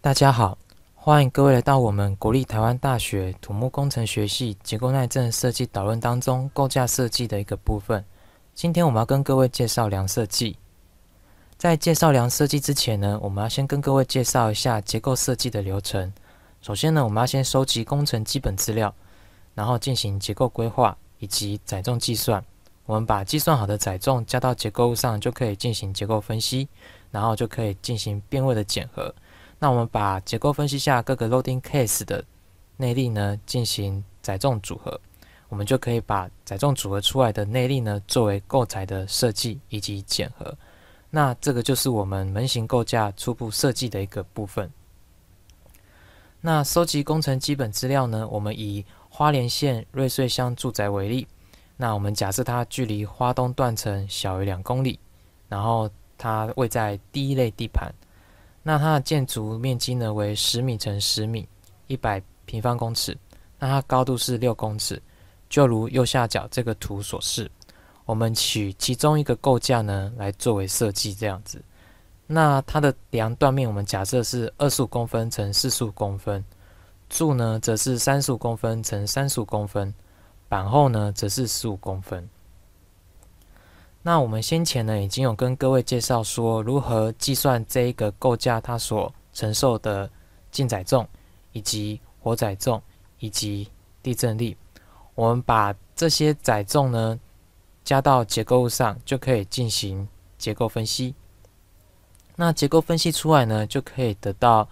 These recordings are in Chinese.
大家好，欢迎各位来到我们国立台湾大学土木工程学系结构耐震设计导论当中构架设计的一个部分。今天我们要跟各位介绍梁设计。在介绍梁设计之前呢，我们要先跟各位介绍一下结构设计的流程。首先呢，我们要先收集工程基本资料。然后进行结构规划以及载重计算，我们把计算好的载重加到结构物上，就可以进行结构分析，然后就可以进行变位的检核。那我们把结构分析下各个 loading case 的内力呢，进行载重组合，我们就可以把载重组合出来的内力呢，作为构材的设计以及检核。那这个就是我们门型构架初步设计的一个部分。那收集工程基本资料呢，我们以花莲县瑞穗乡住宅为例，那我们假设它距离花东断层小于两公里，然后它位在第一类地盘，那它的建筑面积呢为十米乘十米，一百平方公尺，那它高度是六公尺，就如右下角这个图所示，我们取其中一个构架呢来作为设计这样子，那它的梁断面我们假设是二十五公分乘四十五公分。柱呢则是三十五公分乘三十五公分，板厚呢则是十五公分。那我们先前呢已经有跟各位介绍说，如何计算这一个构架它所承受的静载重、以及活载重、以及地震力。我们把这些载重呢加到结构物上，就可以进行结构分析。那结构分析出来呢，就可以得到。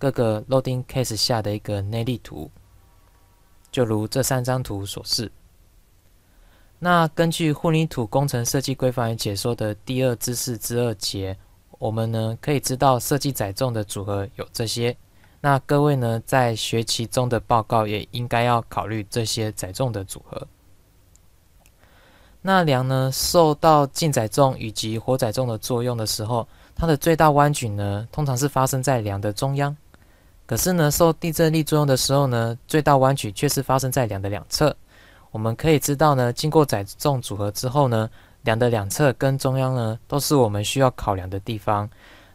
各个 loading case 下的一个内力图，就如这三张图所示。那根据《混凝土工程设计规范》与解说的第二知识之二节，我们呢可以知道设计载重的组合有这些。那各位呢在学期中的报告也应该要考虑这些载重的组合。那梁呢受到静载重以及活载重的作用的时候，它的最大弯矩呢通常是发生在梁的中央。可是呢，受地震力作用的时候呢，最大弯曲却是发生在梁的两侧。我们可以知道呢，经过载重组合之后呢，梁的两侧跟中央呢，都是我们需要考量的地方。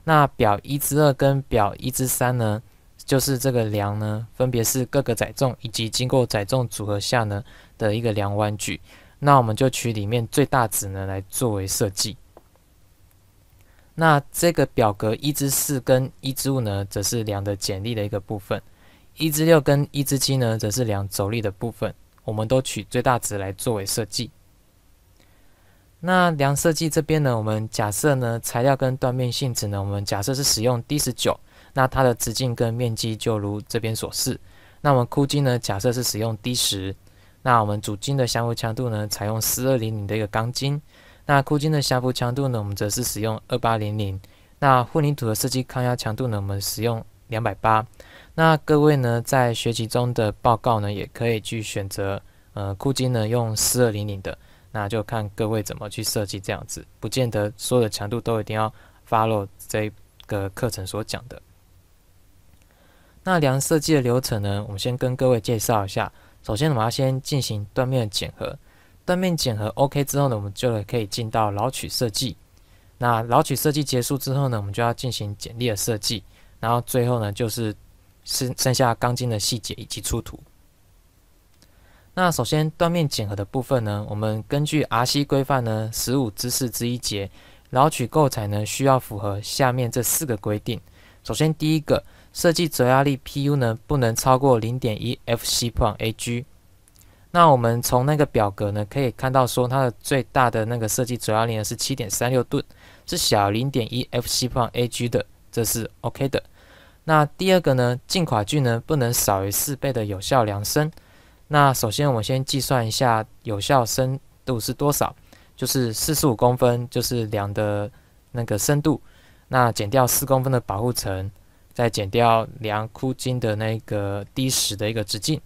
那表一之二跟表一之三呢，就是这个梁呢，分别是各个载重以及经过载重组合下呢的一个梁弯矩。那我们就取里面最大值呢，来作为设计。那这个表格一至四跟一至五呢，则是量的简历的一个部分；一至六跟一至七呢，则是量轴力的部分。我们都取最大值来作为设计。那量设计这边呢，我们假设呢材料跟断面性质呢，我们假设是使用 D 十九，那它的直径跟面积就如这边所示。那我们箍筋呢，假设是使用 D 十。那我们主筋的相互强度呢，采用四二零零的一个钢筋。那箍筋的下部强度呢？我们则是使用二八零零。那混凝土的设计抗压强度呢？我们使用两百八。那各位呢，在学习中的报告呢，也可以去选择，呃，箍筋呢用四二零零的。那就看各位怎么去设计，这样子，不见得所有的强度都一定要 follow 这个课程所讲的。那量设计的流程呢？我们先跟各位介绍一下。首先，我们要先进行断面的检核。断面检核 OK 之后呢，我们就可以进到老曲设计。那老曲设计结束之后呢，我们就要进行简历的设计，然后最后呢就是剩剩下钢筋的细节以及出图。那首先断面检核的部分呢，我们根据 R C 规范呢十五之四之一节，老曲构材呢需要符合下面这四个规定。首先第一个，设计折压力 P U 呢不能超过零点一 F C P A G。那我们从那个表格呢，可以看到说它的最大的那个设计主要量是七点三六吨，是小零点一 F C 方 A G 的，这是 O K 的。那第二个呢，进跨距呢不能少于四倍的有效量深。那首先我们先计算一下有效深度是多少，就是四十五公分，就是梁的那个深度，那减掉四公分的保护层，再减掉梁箍筋的那个 D 十的一个直径。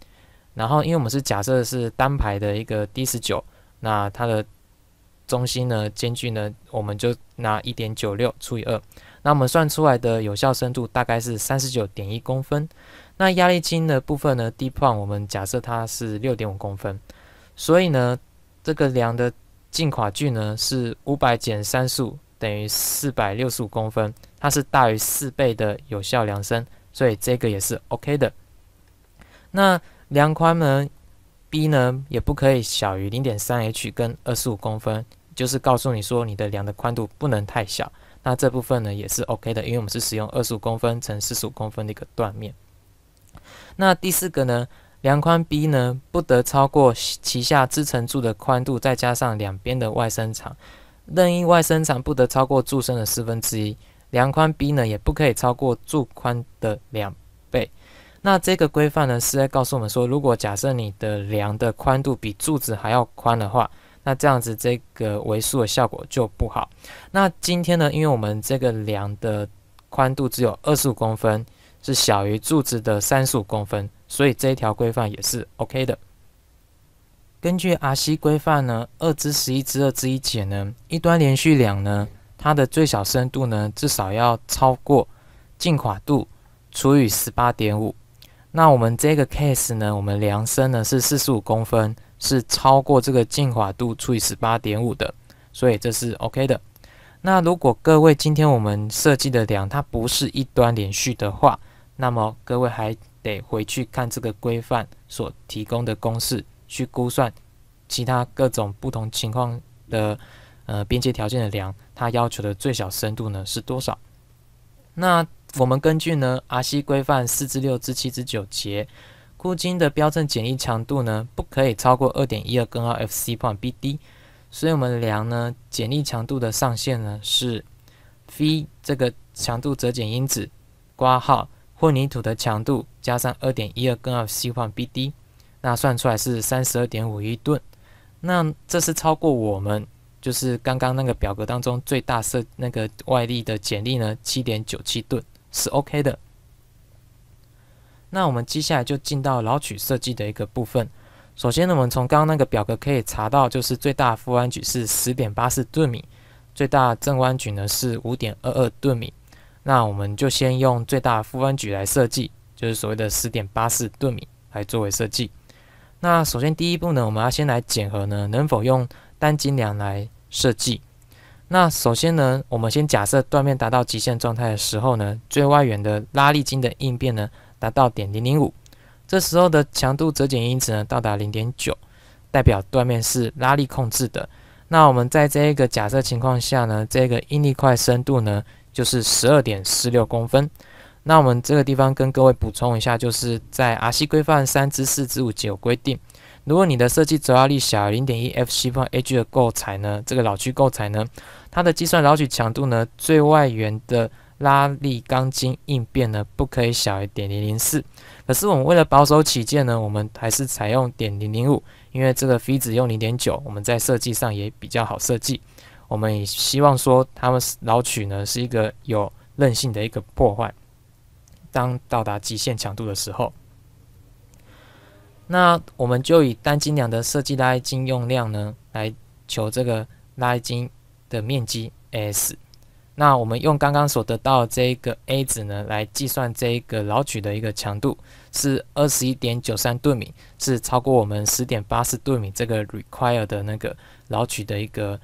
然后，因为我们是假设是单排的一个 D 十九，那它的中心呢，间距呢，我们就拿一点九六除以二，那我们算出来的有效深度大概是三十九点一公分。那压力筋的部分呢，D point 我们假设它是六点五公分，所以呢，这个量的进跨距呢是五百减三十五等于四百六十五公分，它是大于四倍的有效量身，所以这个也是 OK 的。那梁宽呢，b 呢也不可以小于零点三 h 跟二十五公分，就是告诉你说你的梁的宽度不能太小。那这部分呢也是 OK 的，因为我们是使用二十五公分乘四十五公分的一个断面。那第四个呢，梁宽 b 呢不得超过其下支撑柱的宽度再加上两边的外伸长，任意外伸长不得超过柱身的四分之一。梁宽 b 呢也不可以超过柱宽的两倍。那这个规范呢，是在告诉我们说，如果假设你的梁的宽度比柱子还要宽的话，那这样子这个围数的效果就不好。那今天呢，因为我们这个梁的宽度只有二十五公分，是小于柱子的三十五公分，所以这一条规范也是 OK 的。根据阿西规范呢，二之十一之二之一减呢，一端连续梁呢，它的最小深度呢，至少要超过净跨度除以十八点五。那我们这个 case 呢，我们量深呢是四十五公分，是超过这个净滑度除以十八点五的，所以这是 OK 的。那如果各位今天我们设计的梁它不是一端连续的话，那么各位还得回去看这个规范所提供的公式，去估算其他各种不同情况的呃边界条件的梁，它要求的最小深度呢是多少？那。我们根据呢《阿西规范》四至六至七至九节，箍筋的标正剪力强度呢，不可以超过二点一二根号 f c 换 b d，所以我们量呢剪力强度的上限呢是 v 这个强度折减因子，括号混凝土的强度加上二点一二根号 c 换 b d，那算出来是三十二点五一吨，那这是超过我们就是刚刚那个表格当中最大设那个外力的剪力呢七点九七吨。是 OK 的。那我们接下来就进到老曲设计的一个部分。首先呢，我们从刚刚那个表格可以查到，就是最大负弯矩是十点八四吨米，最大正弯矩呢是五点二二吨米。那我们就先用最大负弯矩来设计，就是所谓的十点八四吨米来作为设计。那首先第一步呢，我们要先来检核呢能否用单斤梁来设计。那首先呢，我们先假设断面达到极限状态的时候呢，最外缘的拉力筋的应变呢达到点零零五，这时候的强度折减因子呢到达零点九，代表断面是拉力控制的。那我们在这一个假设情况下呢，这个应力块深度呢就是十二点四六公分。那我们这个地方跟各位补充一下，就是在阿西规范三至四至五级有规定。如果你的设计轴压力小于零点一 f c. 点 a g 的构材呢，这个老区构材呢，它的计算老曲强度呢，最外缘的拉力钢筋应变呢，不可以小于点零零四。可是我们为了保守起见呢，我们还是采用点零零五，因为这个 f 子用零点九，我们在设计上也比较好设计。我们也希望说，他们老曲呢是一个有韧性的一个破坏，当到达极限强度的时候。那我们就以单斤量的设计拉筋用量呢，来求这个拉筋的面积 S。那我们用刚刚所得到这个 a 值呢，来计算这个老曲的一个强度是二十一点九三吨米，是超过我们十点八四吨米这个 r e q u i r e 的那个老曲的一个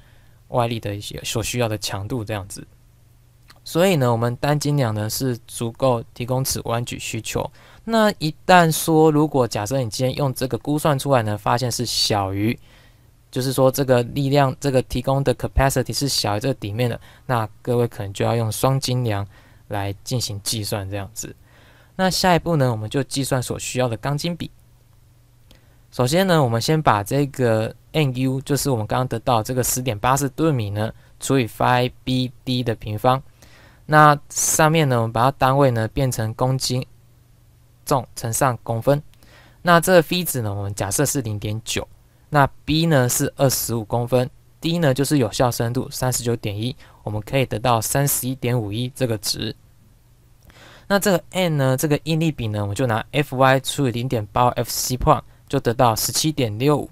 外力的一些所需要的强度这样子。所以呢，我们单斤量呢是足够提供此弯矩需求。那一旦说，如果假设你今天用这个估算出来呢，发现是小于，就是说这个力量这个提供的 capacity 是小于这个底面的，那各位可能就要用双斤量来进行计算这样子。那下一步呢，我们就计算所需要的钢筋比。首先呢，我们先把这个 Nu，就是我们刚刚得到这个十点八四吨米呢，除以 phi b d 的平方。那上面呢，我们把它单位呢变成公斤重乘上公分。那这个分值呢，我们假设是零点九。那 b 呢是二十五公分，d 呢就是有效深度三十九点一，我们可以得到三十一点五一这个值。那这个 n 呢，这个应力比呢，我就拿 f_y 除以零点八 f_c'，prime 就得到十七点六五。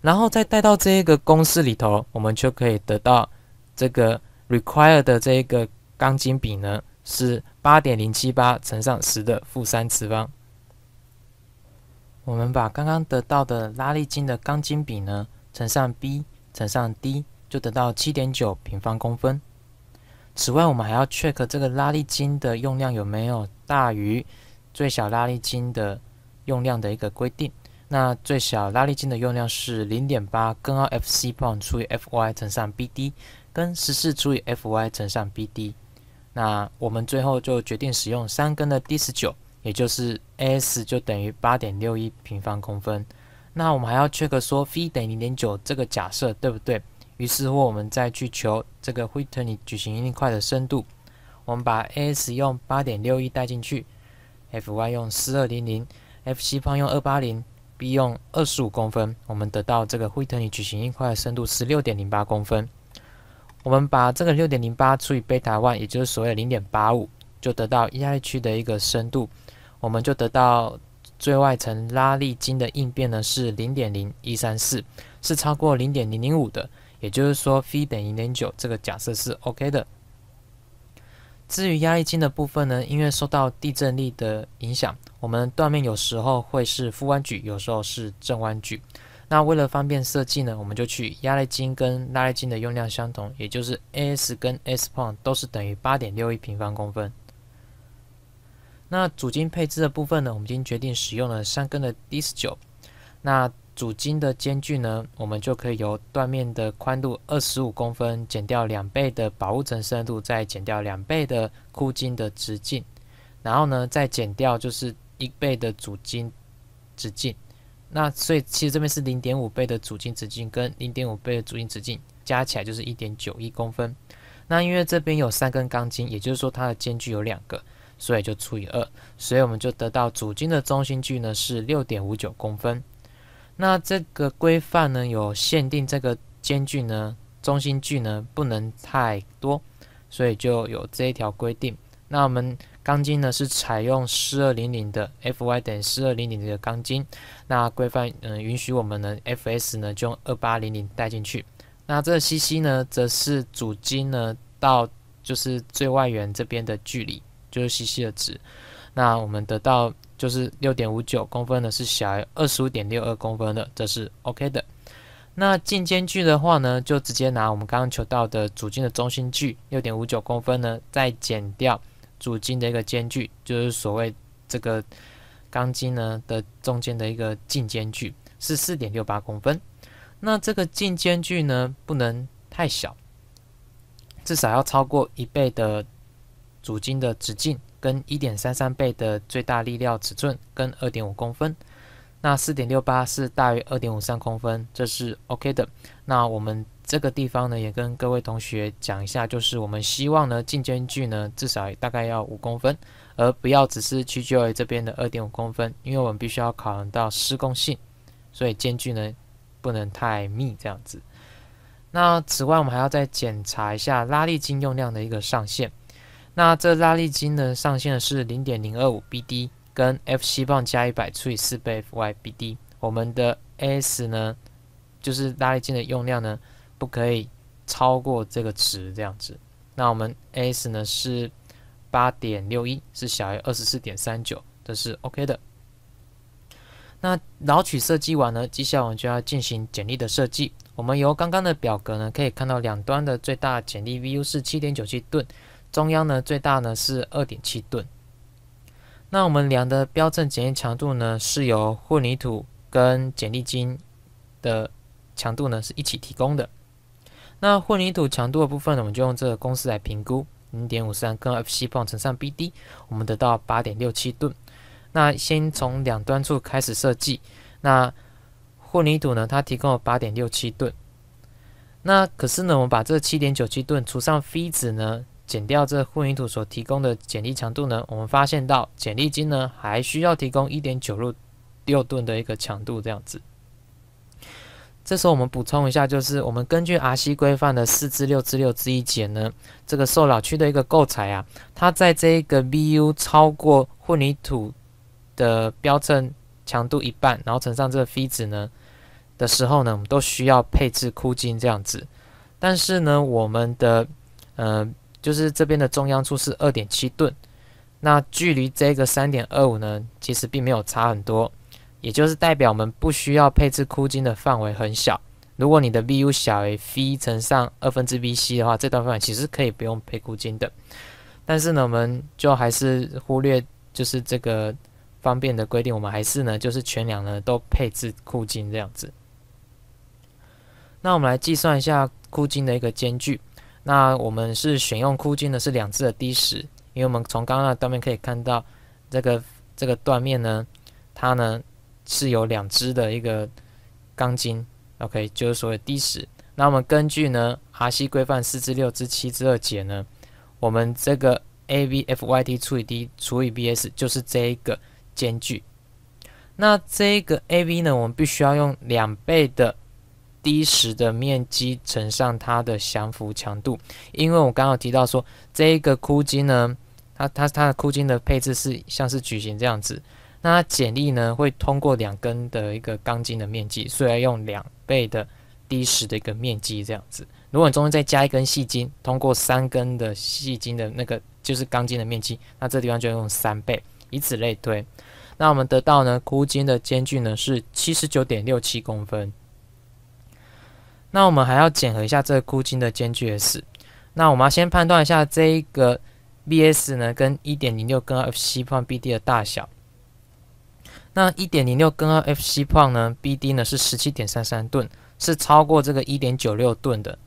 然后再带到这一个公式里头，我们就可以得到这个 required 的这一个。钢筋比呢是八点零七八乘上十的负三次方。我们把刚刚得到的拉力筋的钢筋比呢乘上 b 乘上 d，就得到七点九平方公分。此外，我们还要 check 这个拉力筋的用量有没有大于最小拉力筋的用量的一个规定。那最小拉力筋的用量是零点八根号 f c p o n 除以 f y 乘上 b d 跟十四除以 f y 乘上 b d。那我们最后就决定使用三根的 D 十九，也就是 A S 就等于八点六一平方公分。那我们还要 check 说 V 等于零点九这个假设对不对？于是乎我们再去求这个惠特尼矩形硬块的深度。我们把 A S 用八点六一带进去，F Y 用四二零零，F C 方用二八零，B 用二十五公分，我们得到这个惠特尼矩形硬块的深度是六点零八公分。我们把这个六点零八除以贝塔 one，也就是所谓零点八五，就得到压力区的一个深度，我们就得到最外层拉力筋的应变呢是零点零一三四，是超过零点零零五的，也就是说 phi 等于零点九这个假设是 OK 的。至于压力筋的部分呢，因为受到地震力的影响，我们断面有时候会是负弯矩，有时候是正弯矩。那为了方便设计呢，我们就取压力金跟拉力金的用量相同，也就是 As 跟 s p o n 都是等于八点六一平方公分。那主筋配置的部分呢，我们已经决定使用了三根的 D 十九。那主筋的间距呢，我们就可以由断面的宽度二十五公分减掉两倍的保护层深度，再减掉两倍的箍筋的直径，然后呢再减掉就是一倍的主筋直径。那所以其实这边是零点五倍的主筋直径跟零点五倍的主筋直径加起来就是一点九一公分。那因为这边有三根钢筋，也就是说它的间距有两个，所以就除以二，所以我们就得到主筋的中心距呢是六点五九公分。那这个规范呢有限定这个间距呢中心距呢不能太多，所以就有这一条规定。那我们。钢筋呢是采用四二零零的，Fy 等于四二零零的个钢筋，那规范嗯允许我们呢，Fs 呢就用二八零零带进去，那这个 cc 呢，则是主筋呢到就是最外缘这边的距离，就是 cc 的值，那我们得到就是六点五九公分呢是小于二十五点六二公分的，这是 OK 的。那进间距的话呢，就直接拿我们刚刚求到的主筋的中心距六点五九公分呢，再减掉。主筋的一个间距，就是所谓这个钢筋呢的中间的一个近间距是四点六八公分。那这个近间距呢不能太小，至少要超过一倍的主筋的直径，跟一点三三倍的最大力料尺寸，跟二点五公分。那四点六八是大于二点五三公分，这是 OK 的。那我们。这个地方呢，也跟各位同学讲一下，就是我们希望呢，进间距呢至少大概要五公分，而不要只是去就这边的二点五公分，因为我们必须要考量到施工性，所以间距呢不能太密这样子。那此外，我们还要再检查一下拉力筋用量的一个上限。那这拉力筋呢上限是零点零二五 bd 跟 fc 棒加一百除以四倍 fybd。我们的 s 呢，就是拉力筋的用量呢。不可以超过这个值，这样子。那我们 s 呢是八点六一，是小于二十四点三九，这是 OK 的。那老曲设计完呢，接下来我们就要进行简历的设计。我们由刚刚的表格呢，可以看到两端的最大简历 VU 是七点九七吨，中央呢最大呢是二点七吨。那我们量的标准检验强度呢，是由混凝土跟剪力筋的强度呢是一起提供的。那混凝土强度的部分，呢，我们就用这个公式来评估，零点五三跟 f c 棒乘上 b d，我们得到八点六七吨。那先从两端处开始设计，那混凝土呢，它提供了八点六七吨。那可是呢，我们把这七点九七吨除上 f z 呢，减掉这混凝土所提供的剪力强度呢，我们发现到剪力筋呢，还需要提供一点九六六吨的一个强度这样子。这时候我们补充一下，就是我们根据 RC 规范的四至六至六之一节呢，这个受扰区的一个构材啊，它在这一个 Vu 超过混凝土的标称强度一半，然后乘上这个 V 值呢的时候呢，我们都需要配置箍筋这样子。但是呢，我们的嗯，就是这边的中央处是二点七吨，那距离这个三点二五呢，其实并没有差很多。也就是代表我们不需要配置箍筋的范围很小。如果你的 Vu 小于 V 乘上二分之 bc 的话，这段范围其实可以不用配箍筋的。但是呢，我们就还是忽略就是这个方便的规定，我们还是呢，就是全两呢都配置箍筋这样子。那我们来计算一下箍筋的一个间距。那我们是选用箍筋呢是两次的 d 十，因为我们从刚刚的断面可以看到，这个这个断面呢，它呢。是有两支的一个钢筋，OK，就是所的 D 十，那我们根据呢《哈希规范》四至六至七至二节呢，我们这个 A v F Y T 除以 D 除以 B S 就是这一个间距。那这个 A v 呢，我们必须要用两倍的 D 十的面积乘上它的降幅强度，因为我刚刚提到说这一个箍筋呢，它它它的箍筋的配置是像是矩形这样子。那简历呢，会通过两根的一个钢筋的面积，所以要用两倍的 d 十的一个面积这样子。如果你中间再加一根细筋，通过三根的细筋的那个就是钢筋的面积，那这地方就要用三倍，以此类推。那我们得到呢箍筋的间距呢是七十九点六七公分。那我们还要检核一下这个箍筋的间距 s。那我们要先判断一下这一个 b s 呢跟一点零六跟 f c 方 b d 的大小。那一点零六根号 f c 磅呢？b d 呢是十七点三三吨，是超过这个一点九六吨的。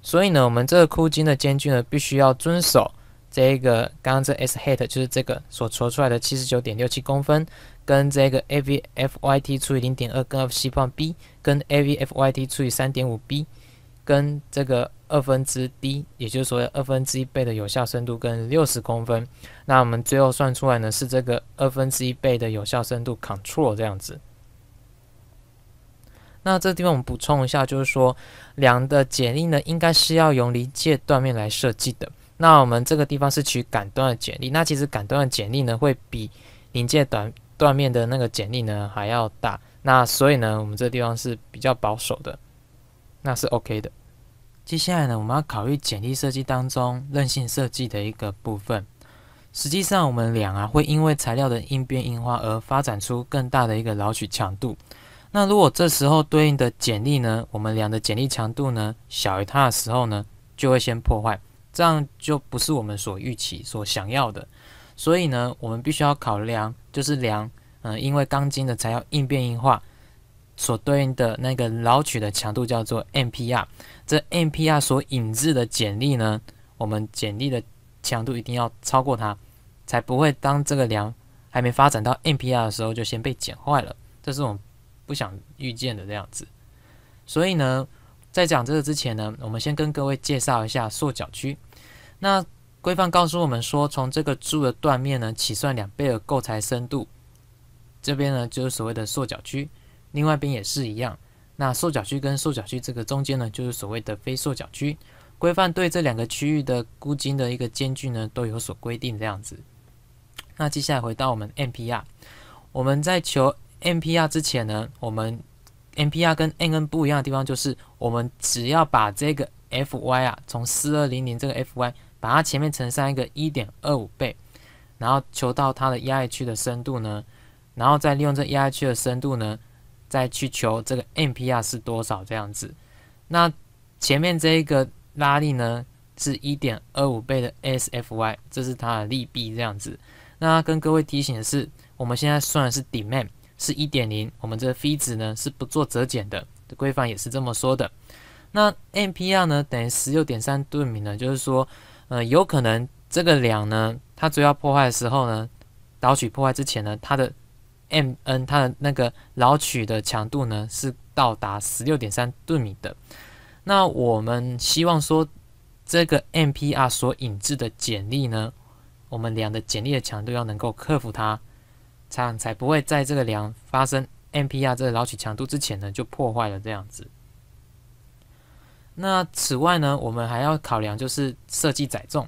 所以呢，我们这个箍筋的间距呢，必须要遵守这个刚刚这 s hat 就是这个所求出来的七十九点六七公分，跟这个 a v f y t 除以零点二根 f c 磅 b，跟 a v f y t 除以三点五 b。跟这个二分之 d，也就是说二分之一倍的有效深度跟六十公分，那我们最后算出来呢是这个二分之一倍的有效深度 control 这样子。那这地方我们补充一下，就是说梁的剪力呢，应该是要用临界断面来设计的。那我们这个地方是取杆端的剪力，那其实杆端的剪力呢会比临界短断面的那个剪力呢还要大。那所以呢，我们这地方是比较保守的。那是 OK 的。接下来呢，我们要考虑简历设计当中韧性设计的一个部分。实际上，我们俩啊会因为材料的应变硬化而发展出更大的一个老取强度。那如果这时候对应的简历呢，我们俩的简历强度呢小于它的时候呢，就会先破坏，这样就不是我们所预期、所想要的。所以呢，我们必须要考量，就是量，嗯，因为钢筋的材料应变硬化。所对应的那个捞曲的强度叫做 MPR，这 MPR 所引致的剪力呢，我们剪力的强度一定要超过它，才不会当这个梁还没发展到 MPR 的时候就先被剪坏了，这是我们不想预见的这样子。所以呢，在讲这个之前呢，我们先跟各位介绍一下缩角区。那规范告诉我们说，从这个柱的断面呢起算两倍的构材深度，这边呢就是所谓的缩角区。另外一边也是一样。那受角区跟受角区这个中间呢，就是所谓的非受角区。规范对这两个区域的箍筋的一个间距呢，都有所规定。这样子。那接下来回到我们 MPR，我们在求 MPR 之前呢，我们 MPR 跟 N N 不一样的地方就是，我们只要把这个 Fy 啊，从四二零零这个 Fy，把它前面乘上一个一点二五倍，然后求到它的压区的深度呢，然后再利用这压区的深度呢。再去求这个 MPR 是多少？这样子，那前面这一个拉力呢是一点二五倍的 Sfy，这是它的力臂这样子。那跟各位提醒的是，我们现在算的是 n 面是一点零，我们这个 e 值呢是不做折减的，规范也是这么说的。那 MPR 呢等于十六点三吨米呢，就是说，呃，有可能这个梁呢，它主要破坏的时候呢，导取破坏之前呢，它的。M N 它的那个老曲的强度呢，是到达十六点三吨米的。那我们希望说，这个 M P R 所引致的剪力呢，我们梁的剪力的强度要能够克服它，这样才不会在这个梁发生 M P R 这个老曲强度之前呢，就破坏了这样子。那此外呢，我们还要考量就是设计载重，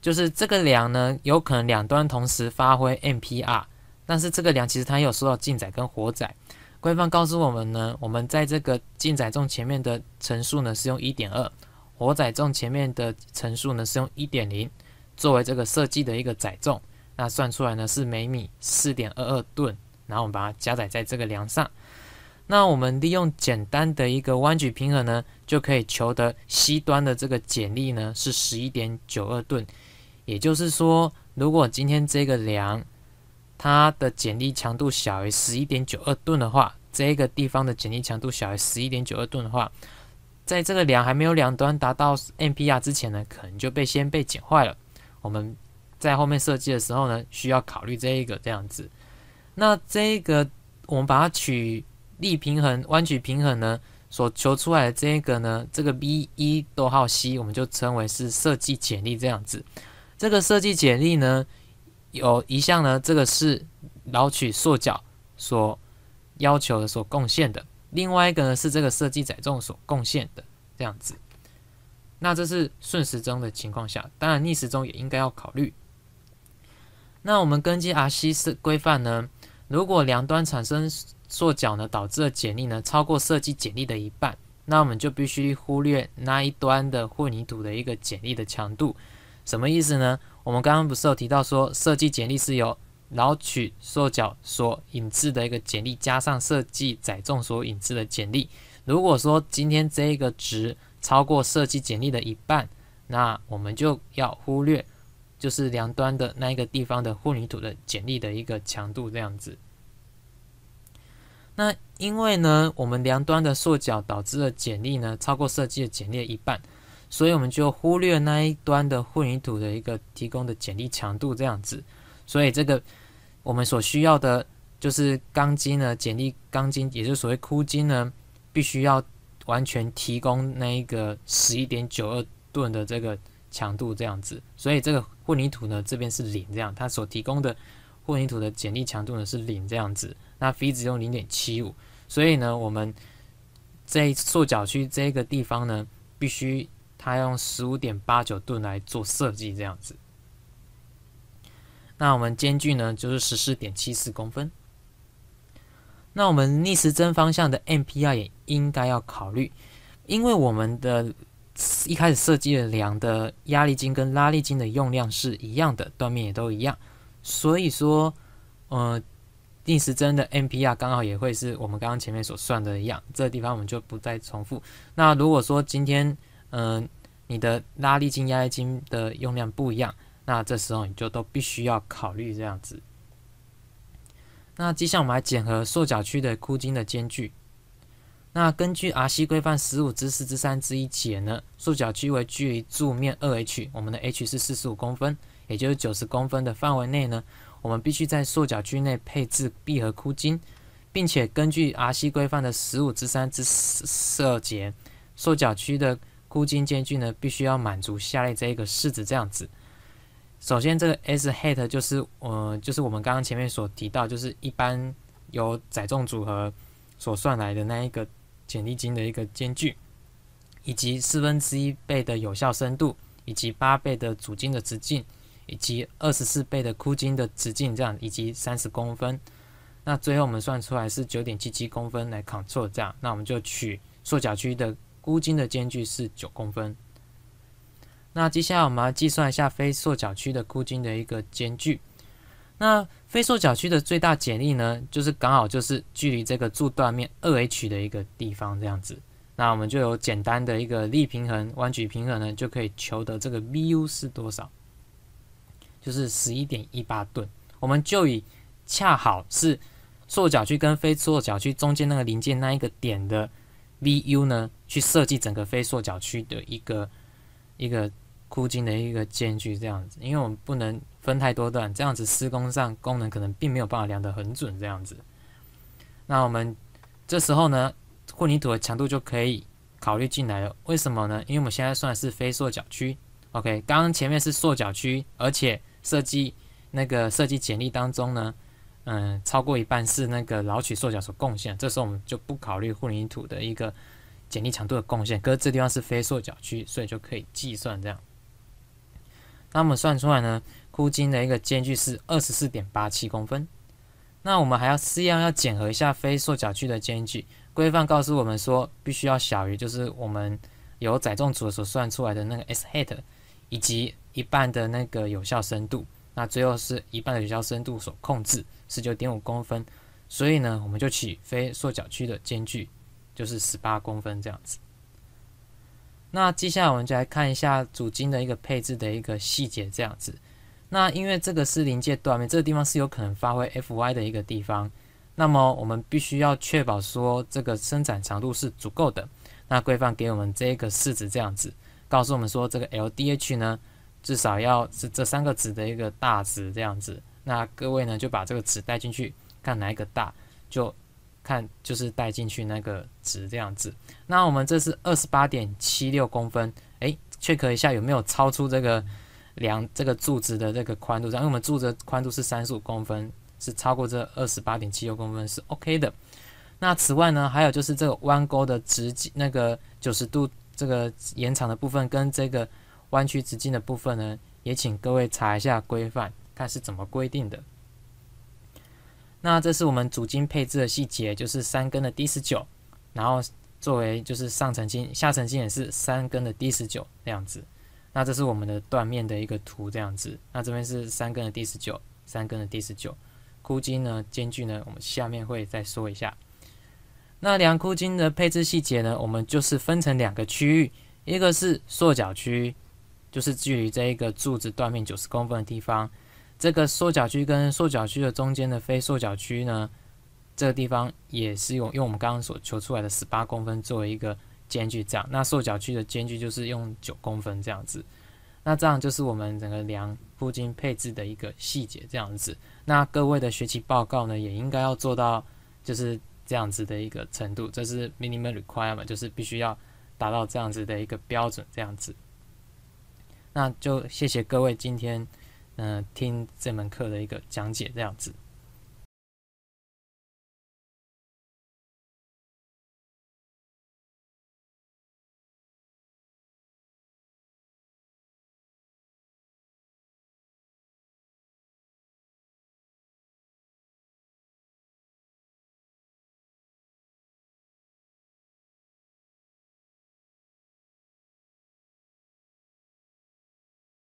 就是这个梁呢，有可能两端同时发挥 M P R。但是这个梁其实它有受到进载跟活载。官方告诉我们呢，我们在这个进载重前面的层数呢是用一点二，活载重前面的层数呢是用一点零，作为这个设计的一个载重。那算出来呢是每米四点二二吨，然后我们把它加载在这个梁上。那我们利用简单的一个弯矩平衡呢，就可以求得西端的这个剪力呢是十一点九二吨。也就是说，如果今天这个梁，它的剪力强度小于十一点九二吨的话，这个地方的剪力强度小于十一点九二吨的话，在这个梁还没有两端达到 m p r 之前呢，可能就被先被剪坏了。我们在后面设计的时候呢，需要考虑这一个这样子。那这个我们把它取力平衡、弯曲平衡呢，所求出来的这个呢，这个 V 一逗号 C，我们就称为是设计剪力这样子。这个设计剪力呢？有一项呢，这个是捞取塑角所要求、所贡献的；另外一个呢，是这个设计载重所贡献的。这样子，那这是顺时钟的情况下，当然逆时钟也应该要考虑。那我们根据 RC 是规范呢，如果两端产生塑角呢，导致的剪力呢超过设计剪力的一半，那我们就必须忽略那一端的混凝土的一个剪力的强度。什么意思呢？我们刚刚不是有提到说，设计简历是由老曲受角所引致的一个简历，加上设计载重所引致的简历。如果说今天这个值超过设计简历的一半，那我们就要忽略，就是梁端的那一个地方的混凝土的简历的一个强度这样子。那因为呢，我们梁端的受角导致的简历呢，超过设计的简历的一半。所以我们就忽略那一端的混凝土的一个提供的剪力强度这样子。所以这个我们所需要的，就是钢筋呢，剪力钢筋，也就是所谓箍筋呢，必须要完全提供那一个十一点九二吨的这个强度这样子。所以这个混凝土呢，这边是零这样，它所提供的混凝土的剪力强度呢是零这样子。那 φ 只用零点七五，所以呢，我们在束角区这个地方呢，必须。它用十五点八九吨来做设计，这样子。那我们间距呢，就是十四点七四公分。那我们逆时针方向的 MPR 也应该要考虑，因为我们的一开始设计的梁的压力筋跟拉力筋的用量是一样的，断面也都一样，所以说，呃，逆时针的 MPR 刚好也会是我们刚刚前面所算的一样，这个地方我们就不再重复。那如果说今天，嗯，你的拉力筋、压力筋的用量不一样，那这时候你就都必须要考虑这样子。那接下来我们来检核束角区的箍筋的间距。那根据 RC 规范十五之四之三之一节呢，束角区为距离柱面二 h，我们的 h 是四十五公分，也就是九十公分的范围内呢，我们必须在束角区内配置闭合箍筋，并且根据 RC 规范的十五之三之十二节，束角区的箍筋间距呢，必须要满足下列这一个式子这样子。首先，这个 s hat 就是我就是我们刚刚前面所提到，就是一般由载重组合所算来的那一个剪力筋的一个间距，以及四分之一倍的有效深度，以及八倍的主筋的直径，以及二十四倍的箍筋的直径这样，以及三十公分。那最后我们算出来是九点七七公分来 control 这样，那我们就取缩角区的。箍筋的间距是九公分。那接下来我们来计算一下非受角区的箍筋的一个间距。那非受角区的最大剪力呢，就是刚好就是距离这个柱断面二 h 的一个地方这样子。那我们就有简单的一个力平衡、弯曲平衡呢，就可以求得这个 Vu 是多少，就是十一点一八吨。我们就以恰好是受角区跟非受角区中间那个零件那一个点的。VU 呢，去设计整个非缩角区的一个一个箍筋的一个间距这样子，因为我们不能分太多段，这样子施工上功能可能并没有办法量得很准这样子。那我们这时候呢，混凝土的强度就可以考虑进来了。为什么呢？因为我们现在算是非缩角区，OK，刚刚前面是缩角区，而且设计那个设计简历当中呢。嗯，超过一半是那个老曲缩角所贡献，这时候我们就不考虑混凝土的一个剪力强度的贡献。可是这地方是非缩角区，所以就可以计算这样。那我们算出来呢，箍筋的一个间距是二十四点八七公分。那我们还要试样要检核一下非缩角区的间距。规范告诉我们说，必须要小于就是我们由载重组所算出来的那个 s head，以及一半的那个有效深度。那最后是一半的有效深度所控制，十九点五公分，所以呢，我们就起飞缩角区的间距就是十八公分这样子。那接下来我们就来看一下主筋的一个配置的一个细节这样子。那因为这个是临界断面，这个地方是有可能发挥 fy 的一个地方，那么我们必须要确保说这个伸展长度是足够的。那规范给我们这个式子这样子，告诉我们说这个 ldh 呢。至少要是这三个值的一个大值这样子，那各位呢就把这个值带进去，看哪一个大，就看就是带进去那个值这样子。那我们这是二十八点七六公分，哎，check 一下有没有超出这个量这个柱子的这个宽度上，因为我们柱子宽度是三十五公分，是超过这二十八点七六公分是 OK 的。那此外呢，还有就是这个弯钩的直径，那个九十度这个延长的部分跟这个。弯曲直径的部分呢，也请各位查一下规范，看是怎么规定的。那这是我们主筋配置的细节，就是三根的 D 十九，然后作为就是上层筋、下层筋也是三根的 D 十九那样子。那这是我们的断面的一个图这样子。那这边是三根的 D 十九，三根的 D 十九箍筋呢间距呢，我们下面会再说一下。那梁箍筋的配置细节呢，我们就是分成两个区域，一个是缩角区。就是距离这一个柱子断面九十公分的地方，这个缩角区跟缩角区的中间的非缩角区呢，这个地方也是用用我们刚刚所求出来的十八公分作为一个间距，这样那缩角区的间距就是用九公分这样子，那这样就是我们整个梁附筋配置的一个细节这样子，那各位的学习报告呢也应该要做到就是这样子的一个程度，这是 minimum requirement，就是必须要达到这样子的一个标准这样子。那就谢谢各位今天，嗯，听这门课的一个讲解，这样子。